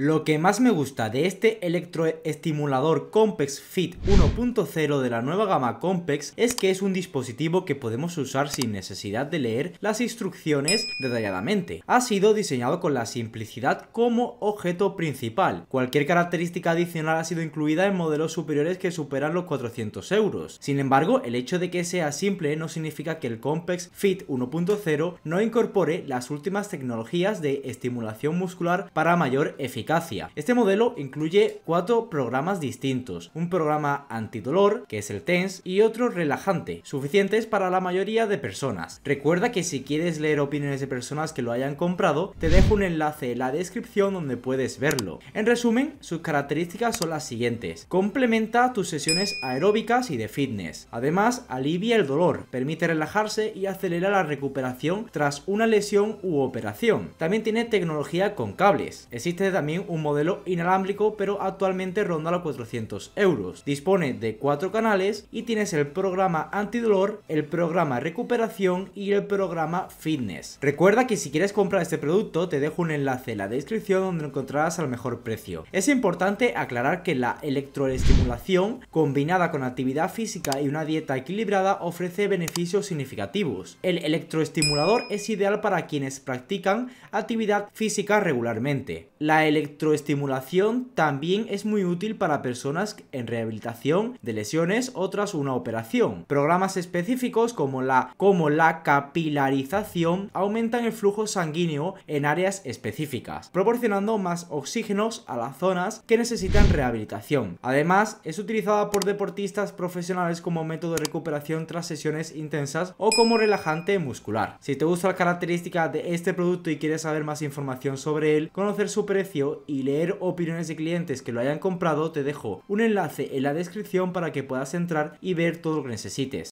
Lo que más me gusta de este electroestimulador Compex Fit 1.0 de la nueva gama Compex es que es un dispositivo que podemos usar sin necesidad de leer las instrucciones detalladamente. Ha sido diseñado con la simplicidad como objeto principal. Cualquier característica adicional ha sido incluida en modelos superiores que superan los 400 euros. Sin embargo, el hecho de que sea simple no significa que el Compex Fit 1.0 no incorpore las últimas tecnologías de estimulación muscular para mayor eficacia este modelo incluye cuatro programas distintos, un programa antidolor, que es el TENS, y otro relajante, suficientes para la mayoría de personas. Recuerda que si quieres leer opiniones de personas que lo hayan comprado, te dejo un enlace en la descripción donde puedes verlo. En resumen, sus características son las siguientes. Complementa tus sesiones aeróbicas y de fitness. Además, alivia el dolor, permite relajarse y acelera la recuperación tras una lesión u operación. También tiene tecnología con cables. Existe también un modelo inalámbrico, pero actualmente ronda los 400 euros. Dispone de cuatro canales y tienes el programa antidolor, el programa recuperación y el programa fitness. Recuerda que si quieres comprar este producto te dejo un enlace en la descripción donde lo encontrarás al mejor precio. Es importante aclarar que la electroestimulación combinada con actividad física y una dieta equilibrada ofrece beneficios significativos. El electroestimulador es ideal para quienes practican actividad física regularmente. La electroestimulación también es muy útil para personas en rehabilitación de lesiones o tras una operación. Programas específicos como la, como la capilarización aumentan el flujo sanguíneo en áreas específicas, proporcionando más oxígenos a las zonas que necesitan rehabilitación. Además, es utilizada por deportistas profesionales como método de recuperación tras sesiones intensas o como relajante muscular. Si te gusta la característica de este producto y quieres saber más información sobre él, conocer su precio y leer opiniones de clientes que lo hayan comprado, te dejo un enlace en la descripción para que puedas entrar y ver todo lo que necesites.